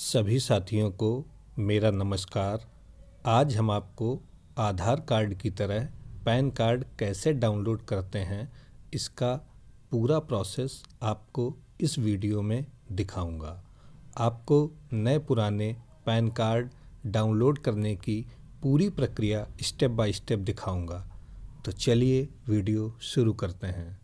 सभी साथियों को मेरा नमस्कार आज हम आपको आधार कार्ड की तरह पैन कार्ड कैसे डाउनलोड करते हैं इसका पूरा प्रोसेस आपको इस वीडियो में दिखाऊंगा आपको नए पुराने पैन कार्ड डाउनलोड करने की पूरी प्रक्रिया स्टेप बाय स्टेप दिखाऊंगा तो चलिए वीडियो शुरू करते हैं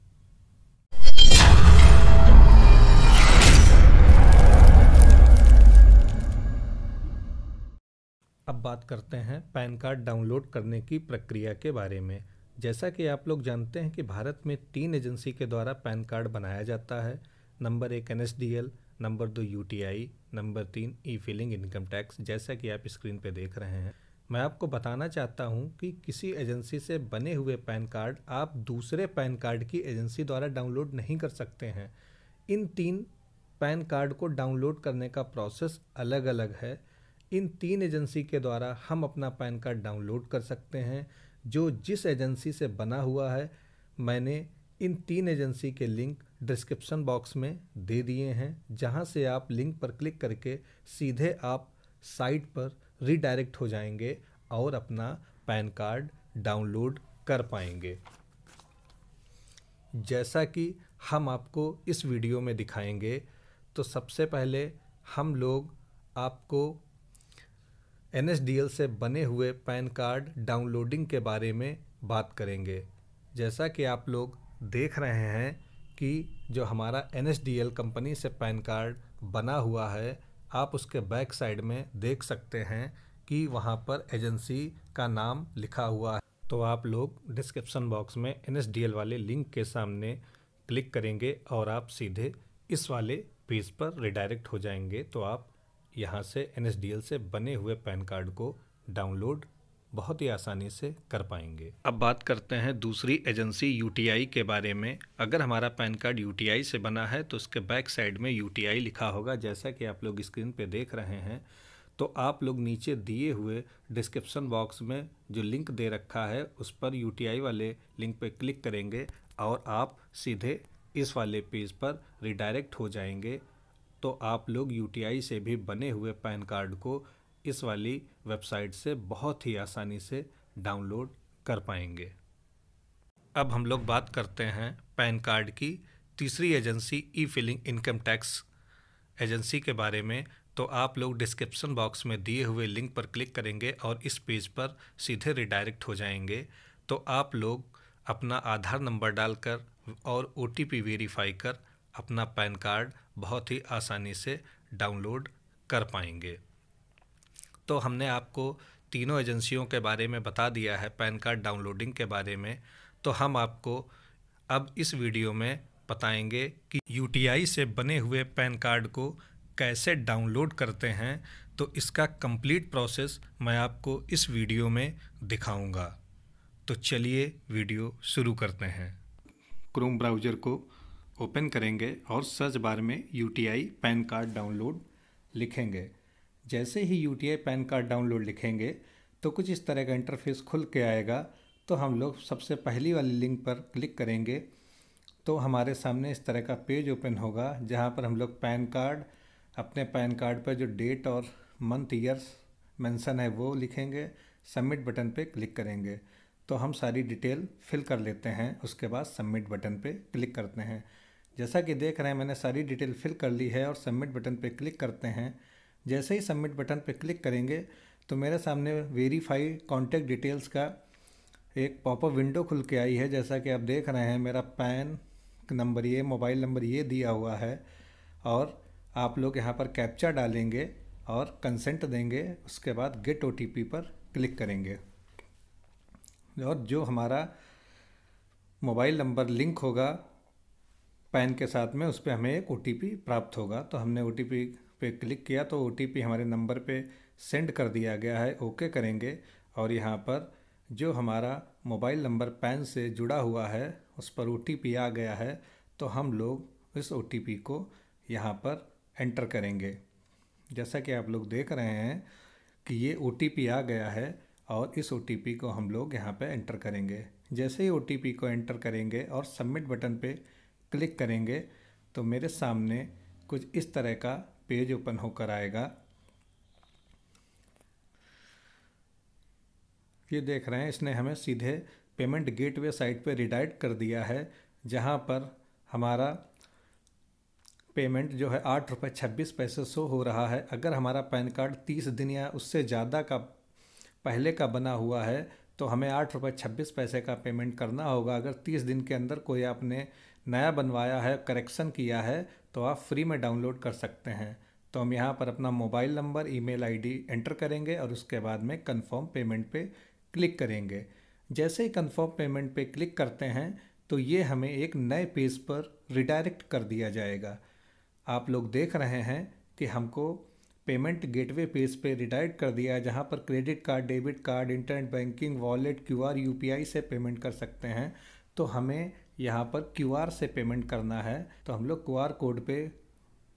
अब बात करते हैं पैन कार्ड डाउनलोड करने की प्रक्रिया के बारे में जैसा कि आप लोग जानते हैं कि भारत में तीन एजेंसी के द्वारा पैन कार्ड बनाया जाता है नंबर एक एन नंबर दो यू नंबर तीन ई फिलिंग इनकम टैक्स जैसा कि आप स्क्रीन पर देख रहे हैं मैं आपको बताना चाहता हूं कि किसी एजेंसी से बने हुए पैन कार्ड आप दूसरे पैन कार्ड की एजेंसी द्वारा डाउनलोड नहीं कर सकते हैं इन तीन पैन कार्ड को डाउनलोड करने का प्रोसेस अलग अलग है इन तीन एजेंसी के द्वारा हम अपना पैन कार्ड डाउनलोड कर सकते हैं जो जिस एजेंसी से बना हुआ है मैंने इन तीन एजेंसी के लिंक डिस्क्रिप्शन बॉक्स में दे दिए हैं जहां से आप लिंक पर क्लिक करके सीधे आप साइट पर रिडायरेक्ट हो जाएंगे और अपना पैन कार्ड डाउनलोड कर पाएंगे जैसा कि हम आपको इस वीडियो में दिखाएंगे तो सबसे पहले हम लोग आपको एन से बने हुए पैन कार्ड डाउनलोडिंग के बारे में बात करेंगे जैसा कि आप लोग देख रहे हैं कि जो हमारा एन कंपनी से पैन कार्ड बना हुआ है आप उसके बैक साइड में देख सकते हैं कि वहाँ पर एजेंसी का नाम लिखा हुआ है तो आप लोग डिस्क्रिप्शन बॉक्स में एन वाले लिंक के सामने क्लिक करेंगे और आप सीधे इस वाले पेज पर रिडायरेक्ट हो जाएंगे तो आप यहाँ से एन से बने हुए पैन कार्ड को डाउनलोड बहुत ही आसानी से कर पाएंगे अब बात करते हैं दूसरी एजेंसी यू के बारे में अगर हमारा पैन कार्ड यू से बना है तो उसके बैक साइड में यू लिखा होगा जैसा कि आप लोग स्क्रीन पे देख रहे हैं तो आप लोग नीचे दिए हुए डिस्क्रिप्शन बॉक्स में जो लिंक दे रखा है उस पर यू वाले लिंक पर क्लिक करेंगे और आप सीधे इस वाले पेज पर रिडायरेक्ट हो जाएंगे तो आप लोग यू से भी बने हुए पैन कार्ड को इस वाली वेबसाइट से बहुत ही आसानी से डाउनलोड कर पाएंगे अब हम लोग बात करते हैं पैन कार्ड की तीसरी agency e filing income tax agency के बारे में तो आप लोग डिस्क्रिप्शन बॉक्स में दिए हुए लिंक पर क्लिक करेंगे और इस पेज पर सीधे रिडायरेक्ट हो जाएंगे तो आप लोग अपना आधार नंबर डालकर और ओ टी वेरीफाई कर अपना पैन कार्ड बहुत ही आसानी से डाउनलोड कर पाएंगे तो हमने आपको तीनों एजेंसियों के बारे में बता दिया है पैन कार्ड डाउनलोडिंग के बारे में तो हम आपको अब इस वीडियो में बताएंगे कि यू से बने हुए पैन कार्ड को कैसे डाउनलोड करते हैं तो इसका कंप्लीट प्रोसेस मैं आपको इस वीडियो में दिखाऊंगा तो चलिए वीडियो शुरू करते हैं क्रोम ब्राउज़र को ओपन करेंगे और सर्च बार में यू पैन कार्ड डाउनलोड लिखेंगे जैसे ही यू पैन कार्ड डाउनलोड लिखेंगे तो कुछ इस तरह का इंटरफेस खुल के आएगा तो हम लोग सबसे पहली वाली लिंक पर क्लिक करेंगे तो हमारे सामने इस तरह का पेज ओपन होगा जहाँ पर हम लोग पैन कार्ड अपने पैन कार्ड पर जो डेट और मंथ ईयर्स मेंशन है वो लिखेंगे सबमिट बटन पे क्लिक करेंगे तो हम सारी डिटेल फिल कर लेते हैं उसके बाद सबमिट बटन पे क्लिक करते हैं जैसा कि देख रहे हैं मैंने सारी डिटेल फिल कर ली है और सबमिट बटन पर क्लिक करते हैं जैसे ही सबमिट बटन पर क्लिक करेंगे तो मेरे सामने वेरीफाई कॉन्टैक्ट डिटेल्स का एक पॉपअप विंडो खुल के आई है जैसा कि आप देख रहे हैं मेरा पैन नंबर ये मोबाइल नंबर ये दिया हुआ है और आप लोग यहाँ पर कैप्चा डालेंगे और कंसेंट देंगे उसके बाद गेट ओ पर क्लिक करेंगे और जो हमारा मोबाइल नंबर लिंक होगा पैन के साथ में उस पर हमें एक ओ प्राप्त होगा तो हमने ओ पे क्लिक किया तो ओ हमारे नंबर पे सेंड कर दिया गया है ओके करेंगे और यहाँ पर जो हमारा मोबाइल नंबर पैन से जुड़ा हुआ है उस पर ओ आ गया है तो हम लोग इस ओ को यहाँ पर एंटर करेंगे जैसा कि आप लोग देख रहे हैं कि ये ओ आ गया है और इस ओ को हम लोग यहाँ पर एंटर करेंगे जैसे ही ओ को एंटर करेंगे और सबमिट बटन पे क्लिक करेंगे तो मेरे सामने कुछ इस तरह का पेज ओपन होकर आएगा ये देख रहे हैं इसने हमें सीधे पेमेंट गेटवे साइट पर रिडायरेक्ट कर दिया है जहाँ पर हमारा पेमेंट जो है आठ रुपये छब्बीस पैसे सो हो रहा है अगर हमारा पैन कार्ड तीस दिन या उससे ज़्यादा का पहले का बना हुआ है तो हमें आठ रुपये छब्बीस पैसे का पेमेंट करना होगा अगर तीस दिन के अंदर कोई आपने नया बनवाया है करेक्शन किया है तो आप फ्री में डाउनलोड कर सकते हैं तो हम यहाँ पर अपना mobile number email ID enter करेंगे और उसके बाद में कंफर्म पेमेंट पे क्लिक करेंगे जैसे ही कंफर्म पेमेंट पे क्लिक करते हैं तो ये हमें एक नए पेज पर रिडायरेक्ट कर दिया जाएगा आप लोग देख रहे हैं कि हमको पेमेंट गेटवे पेज पे रिडायरेक्ट कर दिया है जहाँ पर credit card debit card internet banking wallet QR UPI से पेमेंट कर सकते हैं तो हमें यहाँ पर क्यू से पेमेंट करना है तो हम लोग क्यू कोड पे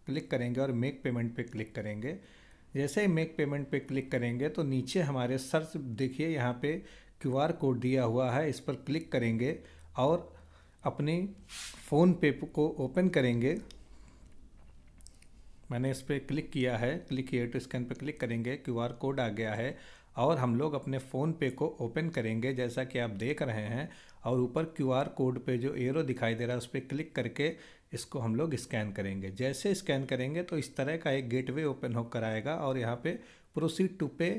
क्लिक करेंगे और मेक पेमेंट पे क्लिक करेंगे जैसे ही मेक पेमेंट पे क्लिक करेंगे तो नीचे हमारे सर्च देखिए यहाँ पे क्यू कोड दिया हुआ है इस पर क्लिक करेंगे और अपने फ़ोन पे को ओपन करेंगे मैंने इस पर क्लिक किया है क्लिक किए टू स्कैन पर क्लिक करेंगे क्यू कोड आ गया है और हम लोग अपने फ़ोन पे को ओपन करेंगे जैसा कि आप देख रहे हैं और ऊपर क्यूआर कोड पे जो एरो दिखाई दे रहा है उस पर क्लिक करके इसको हम लोग स्कैन करेंगे जैसे स्कैन करेंगे तो इस तरह का एक गेटवे ओपन होकर आएगा और यहाँ पे प्रोसीड टू पे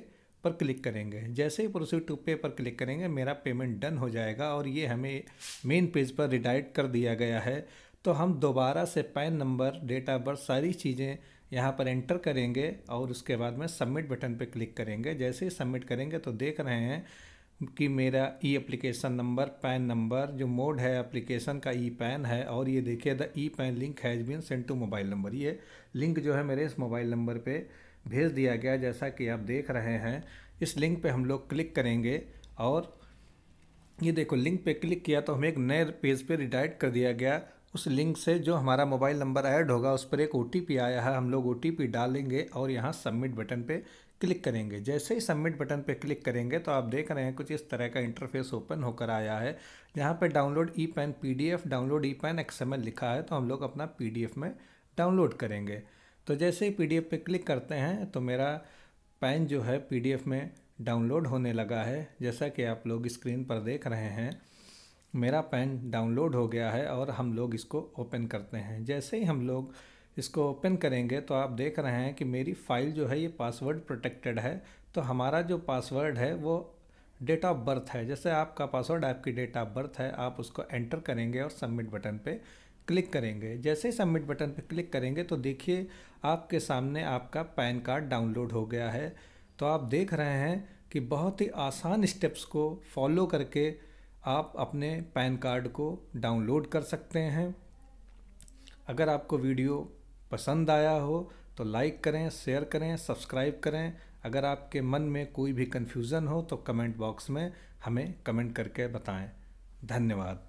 पर क्लिक करेंगे जैसे ही प्रोसीड टू पे पर क्लिक करेंगे मेरा पेमेंट डन हो जाएगा और ये हमें मेन पेज पर रिडाइट कर दिया गया है तो हम दोबारा से PAN number date of birth सारी चीज़ें यहाँ पर एंटर करेंगे और उसके बाद में सबमिट बटन पर क्लिक करेंगे जैसे ही सबमिट करेंगे तो देख रहे हैं कि मेरा e application number PAN number जो मोड है एप्लीकेशन का ई e पैन है और ये देखिए the e PAN link has been send to mobile number ये लिंक जो है मेरे इस मोबाइल नंबर पे भेज दिया गया जैसा कि आप देख रहे हैं इस लिंक पे हम लोग क्लिक करेंगे और ये देखो लिंक पे क्लिक किया तो हमें एक नए पेज पे रिडाइट कर दिया गया उस लिंक से जो हमारा मोबाइल नंबर ऐड होगा उस पर एक ओ आया है हम लोग ओ डालेंगे और यहाँ सबमिट बटन पे क्लिक करेंगे जैसे ही सबमिट बटन पे क्लिक करेंगे तो आप देख रहे हैं कुछ इस तरह का इंटरफेस ओपन होकर आया है यहाँ पे download e PAN P download e PAN X लिखा है तो हम लोग अपना पी में डाउनलोड करेंगे तो जैसे ही पी पे क्लिक करते हैं तो मेरा पेन जो है पी में डाउनलोड होने लगा है जैसा कि आप लोग स्क्रीन पर देख रहे हैं मेरा पेन डाउनलोड हो गया है और हम लोग इसको ओपन करते हैं जैसे ही हम लोग इसको ओपन करेंगे तो आप देख रहे हैं कि मेरी फ़ाइल जो है ये पासवर्ड प्रोटेक्टेड है तो हमारा जो पासवर्ड है वो डेट ऑफ बर्थ है जैसे आपका पासवर्ड आपकी डेट ऑफ बर्थ है आप उसको एंटर करेंगे और सबमिट बटन पे क्लिक करेंगे जैसे ही सबमिट बटन पे क्लिक करेंगे तो देखिए आपके सामने आपका पैन कार्ड डाउनलोड हो गया है तो आप देख रहे हैं कि बहुत ही आसान स्टेप्स को फॉलो करके आप अपने पैन कार्ड को डाउनलोड कर सकते हैं अगर आपको वीडियो पसंद आया हो तो लाइक करें शेयर करें सब्सक्राइब करें अगर आपके मन में कोई भी कन्फ्यूज़न हो तो कमेंट बॉक्स में हमें कमेंट करके बताएं धन्यवाद